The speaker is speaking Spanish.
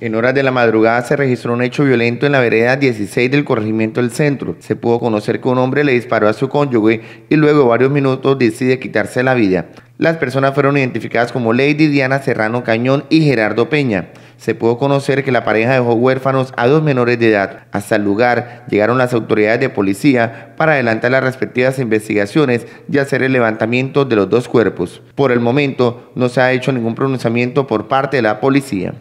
En horas de la madrugada se registró un hecho violento en la vereda 16 del corregimiento del centro. Se pudo conocer que un hombre le disparó a su cónyuge y luego varios minutos decide quitarse la vida. Las personas fueron identificadas como Lady Diana Serrano Cañón y Gerardo Peña. Se pudo conocer que la pareja dejó huérfanos a dos menores de edad. Hasta el lugar llegaron las autoridades de policía para adelantar las respectivas investigaciones y hacer el levantamiento de los dos cuerpos. Por el momento no se ha hecho ningún pronunciamiento por parte de la policía.